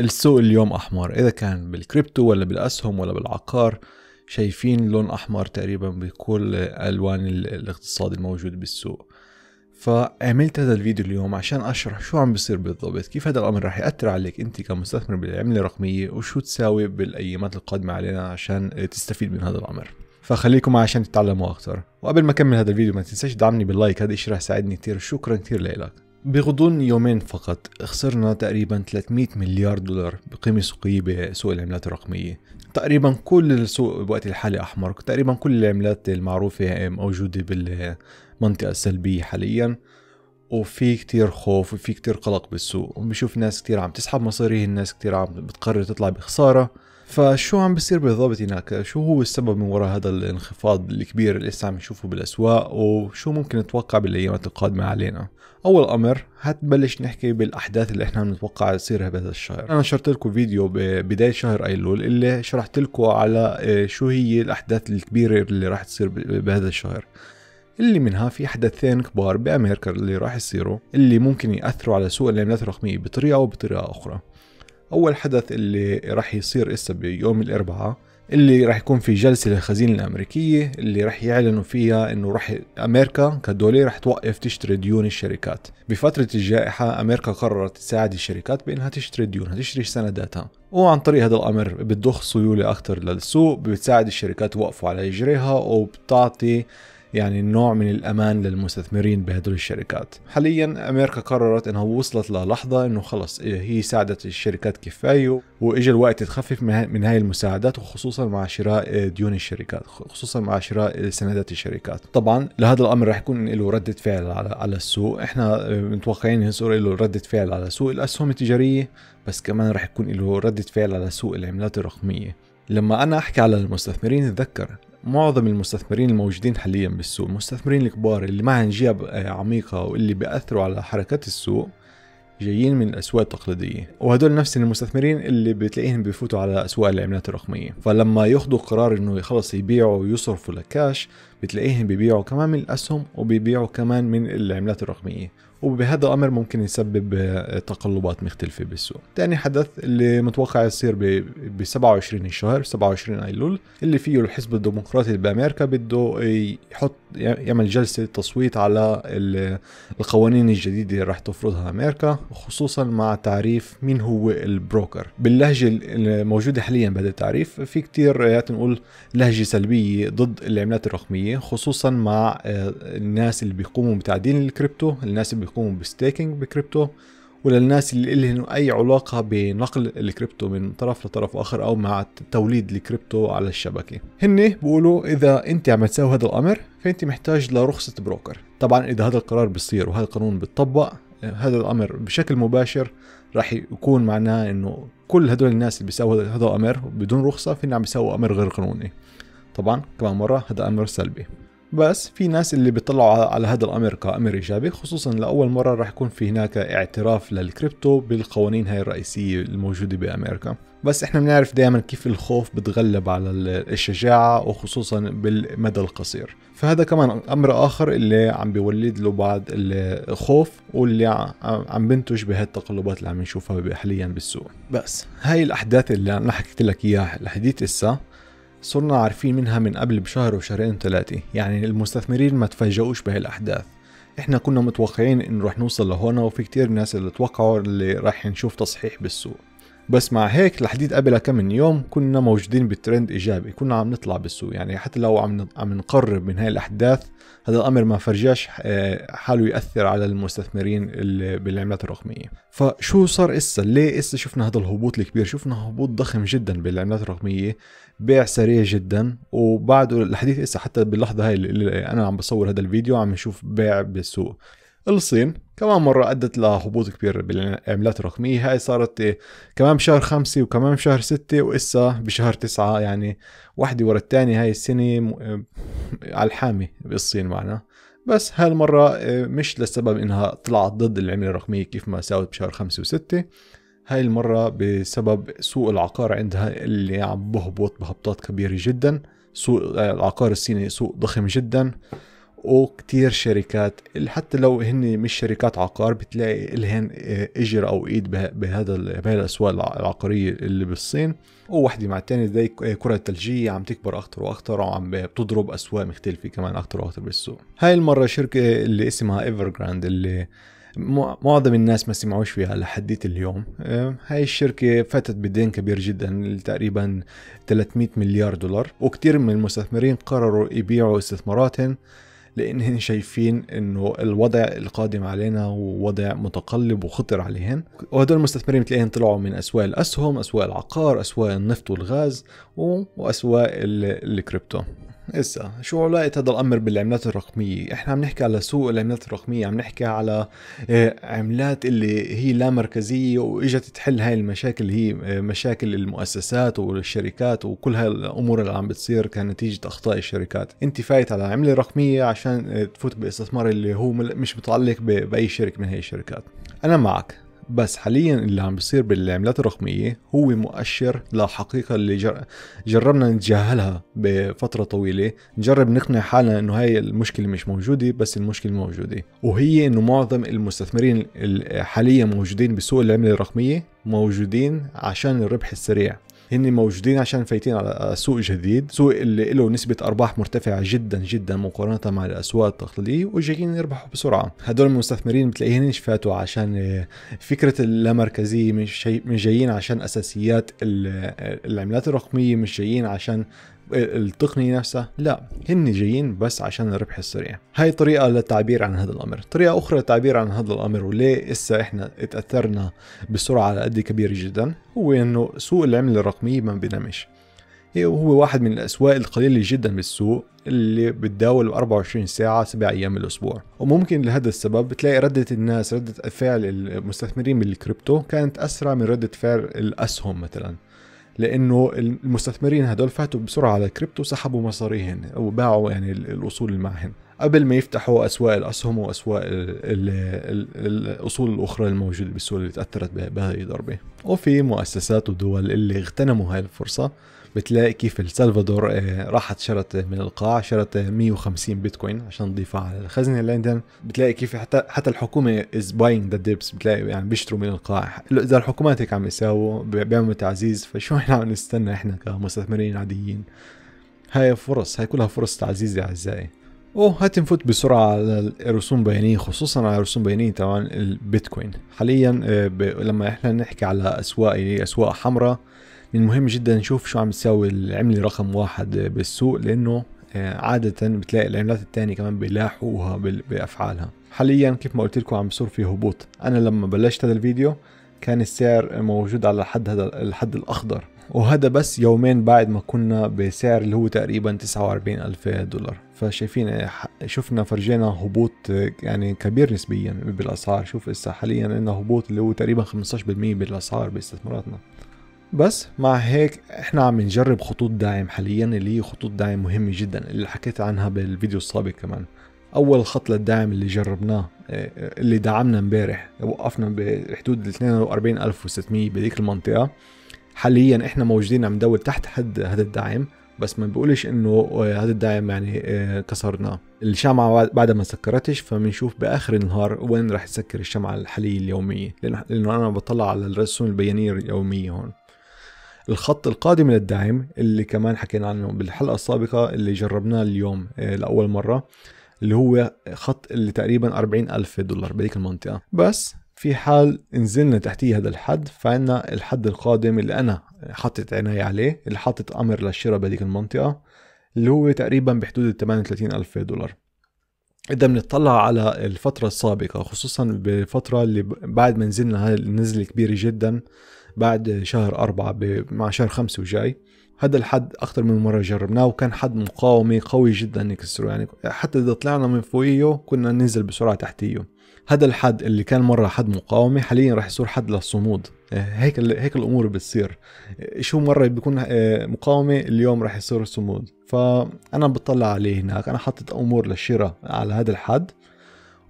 السوق اليوم احمر اذا كان بالكريبتو ولا بالاسهم ولا بالعقار شايفين لون احمر تقريبا بكل الوان الاقتصاد الموجود بالسوق فعملت هذا الفيديو اليوم عشان اشرح شو عم بصير بالضبط كيف هذا الامر رح ياثر عليك انت كمستثمر بالعمله الرقميه وشو تساوي بالايامات القادمه علينا عشان تستفيد من هذا الامر فخليكم عشان تتعلموا اكثر وقبل ما اكمل هذا الفيديو ما تنساش تدعمني باللايك هذا الشيء رح يساعدني كثير شكرا كثير لك بغضون يومين فقط خسرنا تقريبا 300 مليار دولار بقيمة سوقية بسوق العملات الرقمية تقريبا كل السوق بوقت الحالي أحمر تقريبا كل العملات المعروفة موجودة بالمنطقة السلبية حاليا وفي كتير خوف وفي كتير قلق بالسوق وبشوف ناس كتير عم تسحب مصاري الناس كتير عم بتقرر تطلع بخسارة فشو عم بيصير بالضبط هناك شو هو السبب من وراء هذا الانخفاض الكبير اللي لسه عم نشوفه بالاسواق وشو ممكن نتوقع بالايامات القادمه علينا اول امر هتبلش نحكي بالاحداث اللي احنا بنتوقع تصير بهذا الشهر انا نشرت لكم فيديو ببدايه شهر ايلول اللي شرحت لكم على آه، شو هي الاحداث الكبيره اللي راح تصير بهذا الشهر اللي منها في حدثين كبار بأمريكا اللي راح يصيروا اللي ممكن يأثروا على سوق العملات الرقمية بطريقة أو بطريقة أخرى أول حدث اللي راح يصير إسا بيوم الأربعاء اللي راح يكون في جلسة للخزينة الأمريكية اللي راح يعلنوا فيها إنه راح أمريكا كدولة راح توقف تشتري ديون الشركات بفترة الجائحة أمريكا قررت تساعد الشركات بإنها تشتري ديونها تشتري سنداتها وعن طريق هذا الأمر بتضخ سيولة أكثر للسوق بتساعد الشركات توقفوا على إجريها وبتعطي يعني نوع من الامان للمستثمرين بهدول الشركات حاليا امريكا قررت انها وصلت للحظه انه خلص إيه، هي ساعدت الشركات كفايه واجى الوقت تخفف من هاي المساعدات وخصوصا مع شراء إيه، ديون الشركات خصوصا مع شراء إيه، سندات الشركات طبعا لهذا الامر راح يكون له ردة فعل على على السوق احنا متوقعين يصير له ردة فعل على سوق الاسهم التجاريه بس كمان راح يكون له ردة فعل على سوق العملات الرقميه لما انا احكي على المستثمرين اتذكر معظم المستثمرين الموجودين حاليا بالسوق المستثمرين الكبار اللي معهم جيب آه، عميقة واللي بيأثروا على حركات السوق جايين من الأسواق التقليدية وهدول نفس المستثمرين اللي بتلاقيهم بيفوتوا على أسواق العملات الرقمية فلما ياخدوا قرار إنه خلص يبيعوا ويصرفوا لكاش بتلاقيهم بيبيعوا كمان من الأسهم وبيبيعوا كمان من العملات الرقمية وبهذا الامر ممكن يسبب آه، تقلبات مختلفه بالسوق. ثاني حدث اللي متوقع يصير ب 27 الشهر 27 ايلول اللي فيه الحزب الديمقراطي بامريكا بده يحط يعمل جلسه تصويت على القوانين الجديده اللي راح تفرضها امريكا خصوصا مع تعريف مين هو البروكر. باللهجه الموجوده حاليا بهذا التعريف في كثير آه، نقول لهجه سلبيه ضد العملات الرقميه خصوصا مع آه، الناس اللي بيقوموا بتعدين الكريبتو، الناس اللي بيقوموا بستيكينج بكريبتو وللناس اللي لهم اي علاقه بنقل الكريبتو من طرف لطرف اخر او مع توليد الكريبتو على الشبكه هن بيقولوا اذا انت عم تساوي هذا الامر فانت محتاج لرخصه بروكر طبعا اذا هذا القرار بيصير وهذا القانون بيطبق هذا الامر بشكل مباشر راح يكون معناه انه كل هدول الناس اللي بيساووا هذا الامر بدون رخصه فين عم بيساووا امر غير قانوني طبعا كمان مره هذا امر سلبي بس في ناس اللي بيطلعوا على هذا الامر كامر ايجابي خصوصا لاول مره راح يكون في هناك اعتراف للكريبتو بالقوانين هاي الرئيسيه الموجوده بامريكا بس احنا بنعرف دائما كيف الخوف بتغلب على الشجاعه وخصوصا بالمدى القصير فهذا كمان امر اخر اللي عم بيولد له بعض الخوف واللي عم بنتج بهالتقلبات اللي عم نشوفها حاليا بالسوق بس هاي الاحداث اللي انا حكيت لك اياها لحديت هسه صرنا عارفين منها من قبل بشهر وشهرين وثلاثة يعني المستثمرين ما تفاجئوش بهالأحداث احنا كنا متوقعين انه رح نوصل لهون وفي كتير ناس اللي توقعوا اللي رح نشوف تصحيح بالسوق بس مع هيك لحديد قبل كم من يوم كنا موجودين بترند ايجابي كنا عم نطلع بالسوق يعني حتى لو عم عم نقرب من هاي الاحداث هذا الامر ما فرجاش آه، حاله ياثر على المستثمرين بالعملات الرقميه فشو صار اسا ليه اسا شفنا هذا الهبوط الكبير شفنا هبوط ضخم جدا بالعملات الرقميه بيع سريع جدا وبعده الحديث اسا حتى باللحظه هاي اللي انا عم بصور هذا الفيديو عم نشوف بيع بالسوق الصين كمان مرة أدت لهبوط كبير بالعملات الرقمية هاي صارت كمان بشهر خمسة وكمان بشهر ستة وإسا بشهر تسعة يعني واحدة ورا الثانية هاي السنة آه، على الحامي بالصين معنا بس هالمرة آه، مش لسبب إنها طلعت ضد العملة الرقمية كيف ما ساوت بشهر خمسة وستة هاي المرة بسبب سوق العقار عندها اللي عم بهبط بهبطات كبيرة جدا سوق آه، العقار الصيني سوق ضخم جدا وكتير شركات حتى لو هن مش شركات عقار بتلاقي لهن آه، اجر او ايد بهذا بهي الاسواق العقاريه اللي بالصين ووحده مع الثانيه زي الكره آه، الثلجيه عم تكبر اكثر واكثر وعم بتضرب اسواق مختلفه كمان اكثر واكثر بالسوق هاي المره شركه اللي اسمها ايفرجراند اللي معظم الناس ما سمعوش فيها لحديت اليوم آه، هاي الشركة فاتت بدين كبير جدا تقريبا 300 مليار دولار وكتير من المستثمرين قرروا يبيعوا استثماراتهم لانهن شايفين انه الوضع القادم علينا هو وضع متقلب وخطر عليهن وهدول المستثمرين بتلاقيهم طلعوا من اسواق الاسهم اسواق العقار اسواق النفط والغاز واسواق الكريبتو اسا شو علاقة هذا الأمر بالعملات الرقمية؟ إحنا عم نحكي على سوق العملات الرقمية عم نحكي على آه، عملات اللي هي لا مركزية وإجت تحل هاي المشاكل اللي هي آه، مشاكل المؤسسات والشركات وكل هاي الأمور اللي عم بتصير كنتيجة أخطاء الشركات أنت فايت على عملة رقمية عشان آه، تفوت باستثمار اللي هو مش متعلق بأي شركة من هاي الشركات أنا معك بس حاليا اللي عم بيصير بالعملات الرقمية هو مؤشر لحقيقة اللي جر... جربنا نتجاهلها بفترة طويلة نجرب نقنع حالنا انه هاي المشكلة مش موجودة بس المشكلة موجودة وهي انه معظم المستثمرين حاليا موجودين بسوق العملة الرقمية موجودين عشان الربح السريع هن موجودين عشان فايتين على سوق جديد سوق اللي له نسبة أرباح مرتفعة جدا جدا مقارنة مع الأسواق التقليدية وجايين يربحوا بسرعة هدول المستثمرين بتلاقيهم فاتوا عشان فكرة اللامركزية مش جايين عشان أساسيات العملات الرقمية مش جايين عشان التقنيه نفسها لا هن جايين بس عشان الربح السريع هاي طريقه للتعبير عن هذا الامر طريقه اخرى للتعبير عن هذا الامر وليه إسا احنا تاثرنا بسرعه على قد كبيره جدا هو انه سوق العمله الرقميه ما بينامش هو واحد من الأسواق القليلة جدا بالسوق اللي بتداول 24 ساعة سبع أيام بالأسبوع وممكن لهذا السبب بتلاقي ردة الناس ردة فعل المستثمرين بالكريبتو كانت أسرع من ردة فعل الأسهم مثلا لانه المستثمرين هدول فاتوا بسرعه على الكريبتو سحبوا مصاريهن وباعوا يعني الاصول اللي معهن قبل ما يفتحوا اسواق الاسهم واسواق الاصول الاخرى الموجوده بالسوق اللي تاثرت بهذه الضربه وفي مؤسسات ودول اللي اغتنموا هاي الفرصه بتلاقي كيف السلفادور آه، راحت شرت من القاع شرت 150 بيتكوين عشان تضيفها على الخزنه لندن بتلاقي كيف حتى حتى الحكومه از باينج ذا ديبس بتلاقي يعني بيشتروا من القاع اذا الحكومات هيك عم يساووا بيعملوا تعزيز فشو احنا عم نستنى احنا كمستثمرين عاديين هاي فرص هاي كلها فرص تعزيز يا اعزائي هات نفوت بسرعة على الرسوم البيانية خصوصا على الرسوم البيانية طبعا البيتكوين حاليا آه، لما احنا نحكي على اسواق يعني اسواق حمراء من المهم جدا نشوف شو عم تساوي العملة رقم واحد بالسوق لأنه آه، عادة بتلاقي العملات الثانية كمان بيلاحقوها بأفعالها حاليا كيف ما قلت لكم عم بصير في هبوط أنا لما بلشت هذا الفيديو كان السعر موجود على الحد هذا الحد الأخضر وهذا بس يومين بعد ما كنا بسعر اللي هو تقريبا 49 ألف دولار فشايفين آه، شفنا فرجينا هبوط آه، يعني كبير نسبيا بالاسعار شوف هسه حاليا عندنا هبوط اللي هو تقريبا 15% بالاسعار باستثماراتنا بس مع هيك احنا عم نجرب خطوط داعم حاليا اللي هي خطوط داعم مهمة جدا اللي حكيت عنها بالفيديو السابق كمان اول خط للدعم اللي جربناه آه، آه، اللي دعمنا امبارح وقفنا بحدود ال 42600 بذيك المنطقة حاليا احنا موجودين عم ندور تحت حد هذا الدعم بس ما بقولش انه آه، هذا الدعم يعني كسرناه الشمعة بعد ما سكرتش فبنشوف باخر النهار وين راح تسكر الشمعة الحالية اليومية لانه انا بطلع على الرسوم البيانية اليومية هون الخط القادم من الدعم اللي كمان حكينا عنه بالحلقه السابقه اللي جربناه اليوم آه، لاول مره اللي هو خط اللي تقريبا 40 ألف دولار بهذيك المنطقة بس في حال نزلنا تحتيه هذا الحد فعنا الحد القادم اللي أنا حاطط عيني عليه اللي حاطط أمر للشراء بهذيك المنطقة اللي هو تقريبا بحدود ال 38 ألف دولار إذا بنطلع على الفترة السابقة خصوصا بالفترة اللي بعد ما نزلنا هاي النزلة كبيرة جدا بعد شهر أربعة مع شهر خمسة وجاي هذا الحد أكثر من مرة جربناه وكان حد مقاومة قوي جدا نكسره يعني حتى إذا طلعنا من فوقيه كنا ننزل بسرعة تحتيه هذا الحد اللي كان مرة حد مقاومة حاليا رح يصير حد للصمود هيك هيك الأمور بتصير شو مرة بيكون آه، مقاومة اليوم رح يصير صمود فأنا بطلع عليه هناك أنا حطيت أمور للشراء على هذا الحد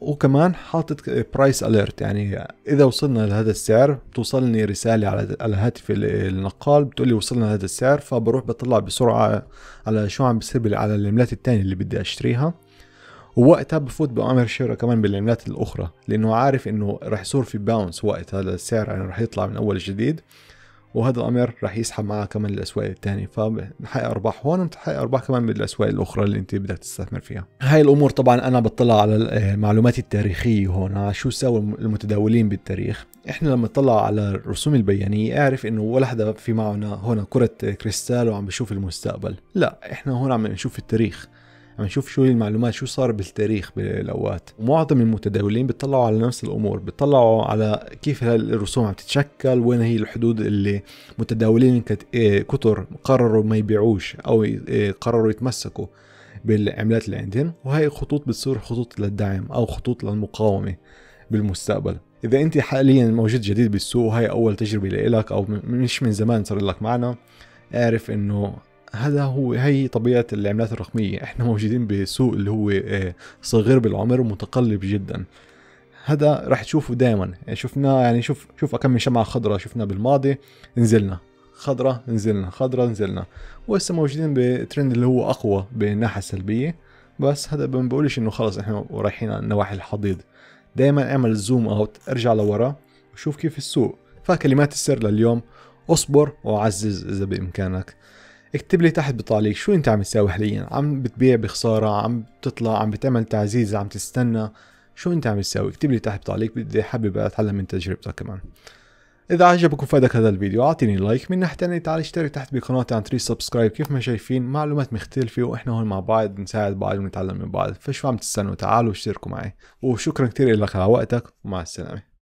وكمان حاطط برايس اليرت يعني اذا وصلنا لهذا السعر بتوصلني رساله على على النقال بتقول لي وصلنا لهذا السعر فبروح بطلع بسرعه على شو عم بيصير على العملات الثانيه اللي بدي اشتريها ووقتها بفوت بأمر شراء كمان بالعملات الأخرى لأنه عارف إنه رح يصير في باونس وقت هذا السعر يعني رح يطلع من أول جديد وهذا الامر راح يسحب معك كمان الاسواق الثانيه فبنحقق ارباح هون وبتحقق ارباح كمان بالاسواق الاخرى اللي انت بدك تستثمر فيها هاي الامور طبعا انا بطلع على المعلومات آه، التاريخيه هون على آه، شو سوى المتداولين بالتاريخ احنا لما نطلع على الرسوم البيانيه اعرف انه ولا حدا في معنا هون كره كريستال وعم بشوف المستقبل لا احنا هون عم نشوف التاريخ عم نشوف شو المعلومات شو صار بالتاريخ بالاوقات ومعظم المتداولين بيطلعوا على نفس الامور بيطلعوا على كيف الرسوم عم تتشكل وين هي الحدود اللي متداولين إيه، كتر قرروا ما يبيعوش او إيه، قرروا يتمسكوا بالعملات اللي عندهم وهي خطوط بتصير خطوط للدعم او خطوط للمقاومه بالمستقبل اذا انت حاليا موجود جديد بالسوق وهي اول تجربه لك او مش من زمان صار لك معنا اعرف انه هذا هو هي طبيعة العملات الرقمية احنا موجودين بسوق اللي هو آه، صغير بالعمر ومتقلب جدا هذا راح تشوفه دائما يعني شفناه يعني شوف شوف كم من شمعة خضراء شفناه بالماضي نزلنا خضراء نزلنا خضراء نزلنا ولسه موجودين بترند اللي هو اقوى بالناحية السلبية بس هذا ما بقولش انه خلص احنا رايحين نواحي الحضيض دائما اعمل زوم اوت ارجع لورا وشوف كيف السوق فكلمات السر لليوم اصبر وعزز اذا بامكانك اكتب لي تحت بتعليق شو انت عم تساوي حاليا عم بتبيع بخسارة عم بتطلع عم بتعمل تعزيز عم تستنى شو انت عم تساوي اكتب لي تحت بتعليق بدي حابب اتعلم من تجربتك كمان اذا عجبك وفادك هذا الفيديو اعطيني لايك من ناحيه تانية تعال اشترك تحت بقناتي عن طريق سبسكرايب كيف ما شايفين معلومات مختلفه واحنا هون مع بعض نساعد بعض ونتعلم من بعض فشو عم تستنوا تعالوا اشتركوا معي وشكرا كتير لك على وقتك ومع السلامه